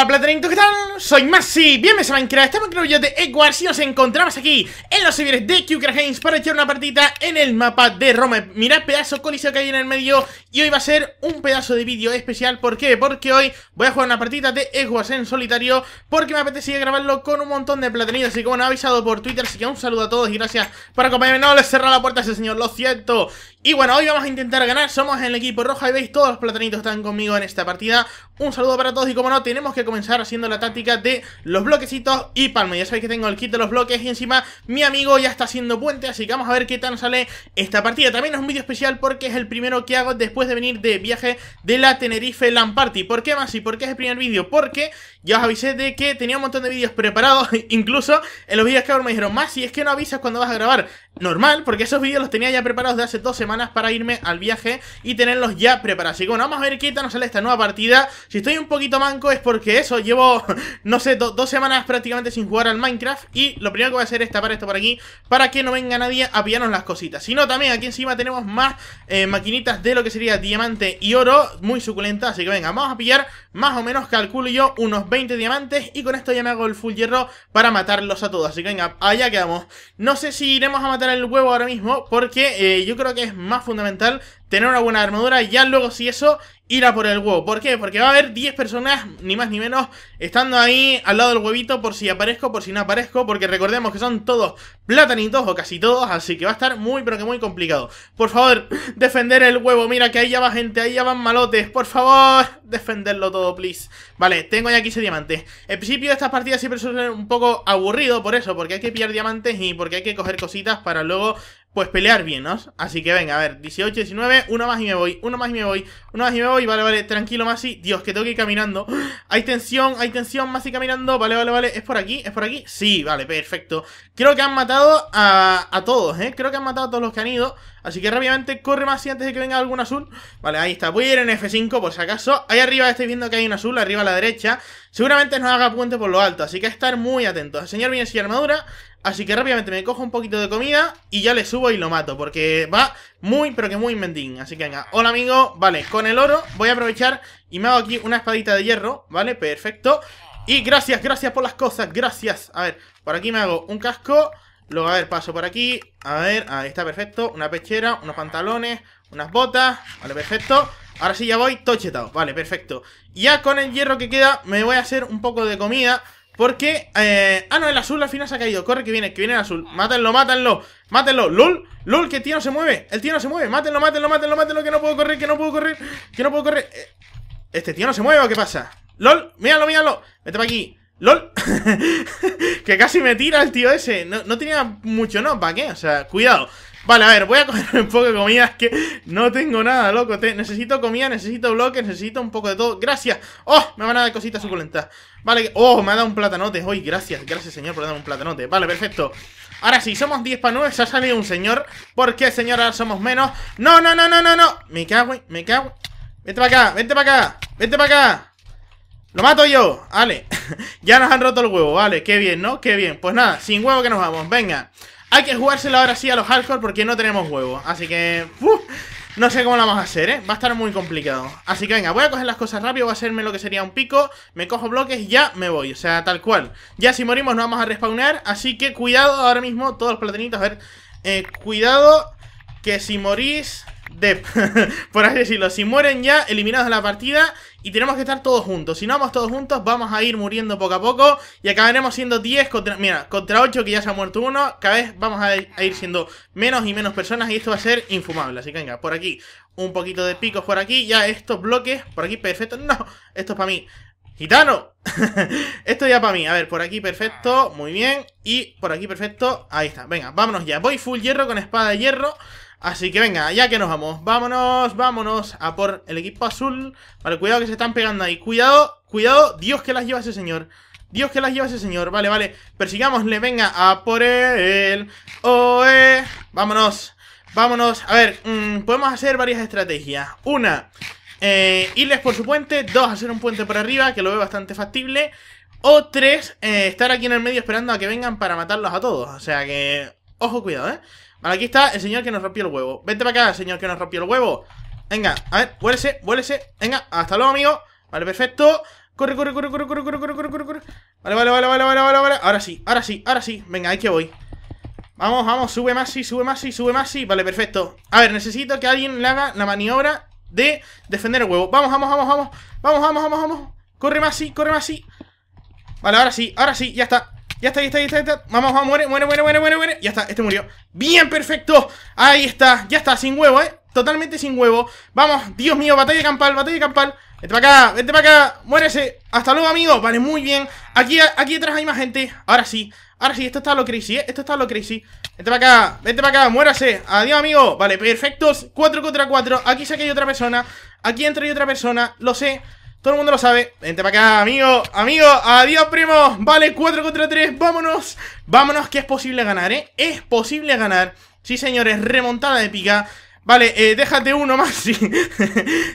Hola ¿tú ¿qué tal? soy Maxi, bienvenidos a Minecraft, estamos en el de Edwards y nos encontramos aquí en los servidores de QCraft Games para echar una partida en el mapa de Roma Mirad pedazo coliseo que hay en el medio y hoy va a ser un pedazo de vídeo especial, ¿por qué? Porque hoy voy a jugar una partida de Edwards en solitario porque me apetecía grabarlo con un montón de platanitos y como no han avisado por Twitter, así que un saludo a todos y gracias por acompañarme, no les cerro la puerta a ese señor, lo siento y bueno, hoy vamos a intentar ganar, somos el equipo rojo y veis todos los platanitos están conmigo en esta partida, un saludo para todos y como no, tenemos que comenzar haciendo la táctica de los bloquecitos y palma. Ya sabéis que tengo el kit de los bloques y encima mi amigo ya está haciendo puente, así que vamos a ver qué tal sale esta partida. También es un vídeo especial porque es el primero que hago después de venir de viaje de la Tenerife Land Party. ¿Por qué más? ¿Y por qué es el primer vídeo? Porque ya os avisé de que tenía un montón de vídeos preparados, incluso en los vídeos que ahora me dijeron, más si es que no avisas cuando vas a grabar normal, porque esos vídeos los tenía ya preparados de hace dos semanas para irme al viaje y tenerlos ya preparados. Así que bueno, vamos a ver qué tal nos sale esta nueva partida. Si estoy un poquito manco es porque eso, llevo, no sé, dos semanas prácticamente sin jugar al Minecraft y lo primero que voy a hacer es tapar esto por aquí para que no venga nadie a pillarnos las cositas. Si no, también aquí encima tenemos más eh, maquinitas de lo que sería diamante y oro, muy suculenta, así que venga, vamos a pillar más o menos, calculo yo, unos 20 diamantes y con esto ya me hago el full hierro para matarlos a todos. Así que venga, allá quedamos. No sé si iremos a matar el huevo ahora mismo porque eh, yo creo que es más fundamental tener una buena armadura. Ya luego si eso ir a por el huevo. ¿Por qué? Porque va a haber 10 personas, ni más ni menos, estando ahí al lado del huevito por si aparezco, por si no aparezco, porque recordemos que son todos platanitos o casi todos, así que va a estar muy pero que muy complicado. Por favor, defender el huevo, mira que ahí ya va gente, ahí ya van malotes, por favor, defenderlo todo, please. Vale, tengo ya 15 diamantes. El principio de estas partidas siempre suelen ser un poco aburrido por eso, porque hay que pillar diamantes y porque hay que coger cositas para luego pues pelear bien, ¿no? Así que venga, a ver, 18, 19, uno más y me voy, uno más y me voy, uno más y me voy, vale, vale, tranquilo, Masi, Dios, que tengo que ir caminando. Hay tensión, hay tensión, Masi caminando, vale, vale, vale, ¿es por aquí? ¿Es por aquí? Sí, vale, perfecto. Creo que han matado a, todos, ¿eh? Creo que han matado a todos los que han ido, así que rápidamente corre Masi antes de que venga algún azul. Vale, ahí está, voy a ir en F5 por si acaso. Ahí arriba estáis viendo que hay un azul, arriba a la derecha. Seguramente nos haga puente por lo alto, así que estar muy atentos. señor viene armadura, Así que rápidamente me cojo un poquito de comida y ya le subo y lo mato. Porque va muy, pero que muy mendín. Así que venga. Hola, amigo. Vale, con el oro voy a aprovechar y me hago aquí una espadita de hierro. Vale, perfecto. Y gracias, gracias por las cosas. Gracias. A ver, por aquí me hago un casco. Luego, a ver, paso por aquí. A ver, ahí está, perfecto. Una pechera, unos pantalones, unas botas. Vale, perfecto. Ahora sí ya voy tochetado. Vale, perfecto. Ya con el hierro que queda me voy a hacer un poco de comida... Porque, eh, ah no, el azul al final se ha caído Corre que viene, que viene el azul, mátenlo, mátenlo Mátenlo, lol, lol, que el tío no se mueve El tío no se mueve, mátenlo, mátenlo, mátenlo, mátenlo Que no puedo correr, que no puedo correr, que no puedo correr eh, Este tío no se mueve, ¿o qué pasa? Lol, míralo, míralo, vete para aquí LOL Que casi me tira el tío ese No, no tenía mucho no, ¿para qué? O sea, cuidado Vale, a ver, voy a coger un poco de comida Es que no tengo nada, loco Te... Necesito comida, necesito bloques, necesito un poco de todo Gracias, oh, me van a dar cositas suculentas Vale, oh, me ha dado un platanote Hoy, gracias, gracias señor por darme un platanote Vale, perfecto Ahora sí, somos 10 para 9, se ha salido un señor Porque señor, ahora somos menos No, no, no, no, no, no, me cago, me cago Vente para acá, vente para acá Vente para acá lo mato yo, vale Ya nos han roto el huevo, vale, qué bien, ¿no? Qué bien, pues nada, sin huevo que nos vamos, venga hay que jugársela ahora sí a los hardcore porque no tenemos huevo. Así que... no sé cómo lo vamos a hacer, ¿eh? Va a estar muy complicado. Así que venga, voy a coger las cosas rápido, voy a hacerme lo que sería un pico, me cojo bloques y ya me voy. O sea, tal cual. Ya si morimos no vamos a respawnear, así que cuidado ahora mismo, todos los platinitos, a ver. Eh, cuidado que si morís... Dep, por así decirlo. Si mueren ya, eliminados de la partida y tenemos que estar todos juntos. Si no vamos todos juntos, vamos a ir muriendo poco a poco y acabaremos siendo 10 contra... Mira, contra 8 que ya se ha muerto uno. Cada vez vamos a ir siendo menos y menos personas y esto va a ser infumable. Así que venga, por aquí un poquito de picos por aquí. Ya estos bloques, por aquí perfecto. No, esto es para mí. ¡Gitano! Esto ya para mí. A ver, por aquí perfecto. Muy bien. Y por aquí perfecto. Ahí está. Venga, vámonos ya. Voy full hierro con espada de hierro. Así que venga, ya que nos vamos Vámonos, vámonos a por el equipo azul Vale, cuidado que se están pegando ahí Cuidado, cuidado, Dios que las lleva ese señor Dios que las lleva ese señor, vale, vale Persigámosle, venga, a por él Oe, vámonos Vámonos, a ver, mm, podemos hacer varias estrategias Una, eh, irles por su puente Dos, hacer un puente por arriba, que lo veo bastante factible O tres, eh, estar aquí en el medio esperando a que vengan para matarlos a todos O sea que, ojo, cuidado, eh Vale, aquí está el señor que nos rompió el huevo Vente para acá, señor que nos rompió el huevo Venga, a ver, vuélese, vuélese Venga, hasta luego, amigo Vale, perfecto Corre, corre, corre, corre, corre, corre, corre, corre, corre, corre Vale, vale, vale, vale, vale, vale, vale Ahora sí, ahora sí, ahora sí Venga, ahí que voy Vamos, vamos, sube más, sí, sube más, sí, sube más, sí Vale, perfecto A ver, necesito que alguien le haga la maniobra de defender el huevo Vamos, vamos, vamos, vamos Vamos, vamos, vamos, vamos Corre más, sí, corre más, sí Vale, ahora sí, ahora sí, ya está ya está, ya está, ya está, Vamos, vamos, muere, muere, muere, muere, muere, Ya está, este murió. Bien, perfecto. Ahí está, ya está, sin huevo, eh. Totalmente sin huevo. Vamos, Dios mío, batalla campal, batalla campal. Vete para acá, vete para acá, muérese. Hasta luego, amigo. Vale, muy bien. Aquí, aquí detrás hay más gente. Ahora sí, ahora sí, esto está lo crazy, ¿eh? Esto está lo crazy. Vete para acá, vete para acá, muérase. Adiós, amigo. Vale, perfectos. 4 contra 4. Aquí hay otra persona. Aquí entra otra persona. Lo sé. Todo el mundo lo sabe. Vente para acá, amigo, amigo. Adiós, primo. Vale, 4 contra 3. Vámonos. Vámonos, que es posible ganar, ¿eh? Es posible ganar. Sí, señores, remontada pica Vale, eh, déjate uno más. Sí.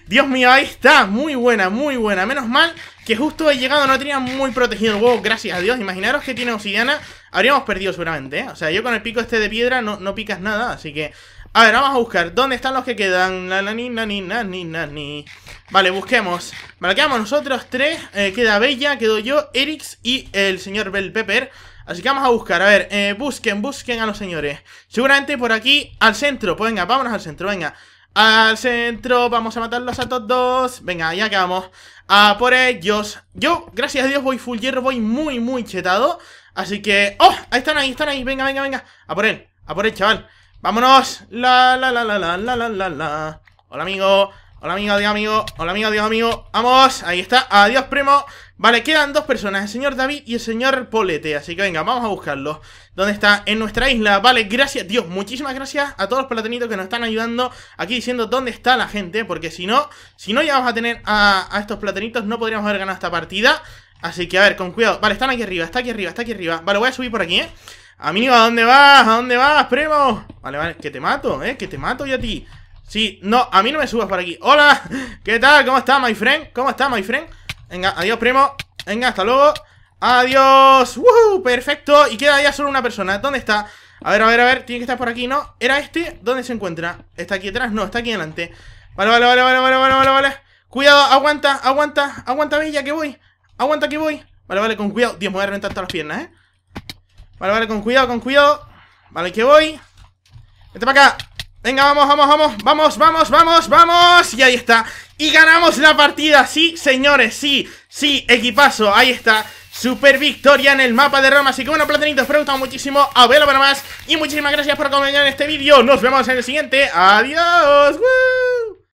Dios mío, ahí está. Muy buena, muy buena. Menos mal que justo he llegado, no tenía muy protegido el huevo, gracias a Dios. Imaginaros que tiene obsidiana. Habríamos perdido seguramente, ¿eh? O sea, yo con el pico este de piedra no, no picas nada, así que... A ver, vamos a buscar. ¿Dónde están los que quedan? La, la, ni, na, ni, Vale, busquemos. Vale, quedamos nosotros tres. Eh, queda Bella, quedo yo, Erix y el señor Bell Pepper. Así que vamos a buscar. A ver, eh, busquen, busquen a los señores. Seguramente por aquí, al centro. Pues venga, vámonos al centro, venga. Al centro, vamos a matarlos a todos. Venga, ya acabamos. A por ellos. Yo, gracias a Dios, voy full hierro, voy muy, muy chetado. Así que... ¡Oh! Ahí están, ahí están, ahí. Venga, venga, venga. A por él. A por él, chaval. ¡Vámonos! La, la, la, la, la, la, la, la, la. Hola, amigo. Hola, amigo, adiós, amigo. Hola, amigo, adiós, amigo. Vamos, ahí está. Adiós, primo. Vale, quedan dos personas, el señor David y el señor Polete. Así que venga, vamos a buscarlos. ¿Dónde está? En nuestra isla. Vale, gracias, Dios. Muchísimas gracias a todos los platanitos que nos están ayudando aquí diciendo dónde está la gente. Porque si no, si no ya vamos a tener a, estos platanitos, no podríamos haber ganado esta partida. Así que, a ver, con cuidado. Vale, están aquí arriba, está aquí arriba, está aquí arriba. Vale, voy a subir por aquí, ¿eh? Amigo, ¿a dónde vas? ¿A dónde vas, primo? Vale, vale, que te mato, ¿eh? Que te mato yo a ti Sí, no, a mí no me subas por aquí ¡Hola! ¿Qué tal? ¿Cómo está, my friend? ¿Cómo está, my friend? Venga, adiós, primo Venga, hasta luego ¡Adiós! ¡Woohoo! Perfecto Y queda ya solo una persona ¿Dónde está? A ver, a ver, a ver Tiene que estar por aquí, ¿no? ¿Era este? ¿Dónde se encuentra? ¿Está aquí atrás? No, está aquí adelante. Vale, vale, vale, vale, vale, vale, vale, vale Cuidado, aguanta, aguanta Aguanta, bella, que voy Aguanta, que voy Vale, vale, con cuidado Dios, me voy a reventar todas las piernas, ¿eh? Vale, vale, con cuidado, con cuidado Vale, que voy Vete para acá Venga, vamos, vamos, vamos, vamos, vamos, vamos, vamos Y ahí está Y ganamos la partida, sí, señores, sí Sí, equipazo, ahí está Super victoria en el mapa de Roma Así que bueno, platanitos, espero gustado muchísimo A verlo para más, y muchísimas gracias por acompañar en este vídeo Nos vemos en el siguiente, adiós